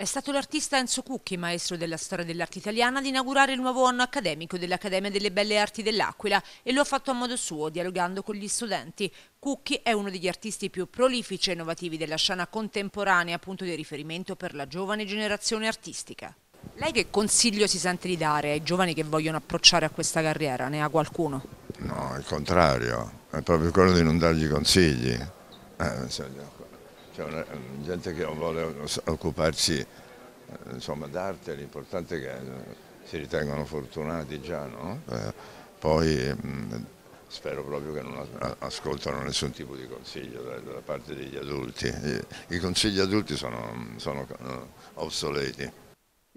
È stato l'artista Enzo Cucchi, maestro della storia dell'arte italiana, ad inaugurare il nuovo anno accademico dell'Accademia delle Belle Arti dell'Aquila e lo ha fatto a modo suo, dialogando con gli studenti. Cucchi è uno degli artisti più prolifici e innovativi della scena contemporanea, punto di riferimento per la giovane generazione artistica. Lei che consiglio si sente di dare ai giovani che vogliono approcciare a questa carriera? Ne ha qualcuno? No, il contrario, è proprio quello di non dargli consigli. Eh, c'è una, eh, gente che non vuole occuparsi eh, d'arte, l'importante è che eh, si ritengano fortunati già, no? poi spero proprio che non ascoltano nessun tipo di consiglio da, parte degli adulti, i, i consigli adulti sono, sono obsoleti.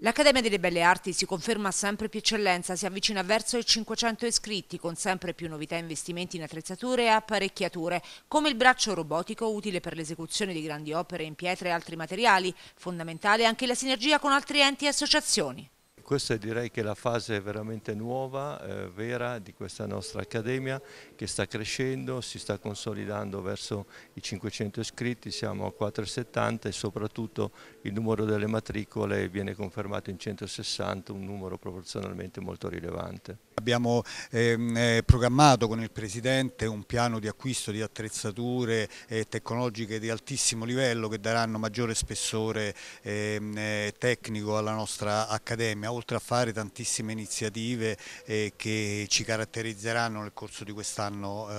L'Accademia delle Belle Arti si conferma sempre più eccellenza, si avvicina verso i 500 iscritti, con sempre più novità e investimenti in attrezzature e apparecchiature, come il braccio robotico utile per l'esecuzione di grandi opere in pietra e altri materiali, fondamentale anche la sinergia con altri enti e associazioni questa è direi che la fase veramente nuova, eh, vera di questa nostra accademia che sta crescendo, si sta consolidando verso i 500 iscritti, siamo a 470 e soprattutto il numero delle matricole viene confermato in 160, un numero proporzionalmente molto rilevante. Abbiamo ehm, eh, programmato con il Presidente un piano di acquisto di attrezzature eh, tecnologiche di altissimo livello che daranno maggiore spessore ehm, eh, tecnico alla nostra accademia, oltre a fare tantissime iniziative eh, che ci caratterizzeranno nel corso di quest'anno eh,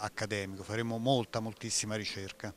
accademico, faremo molta, moltissima ricerca.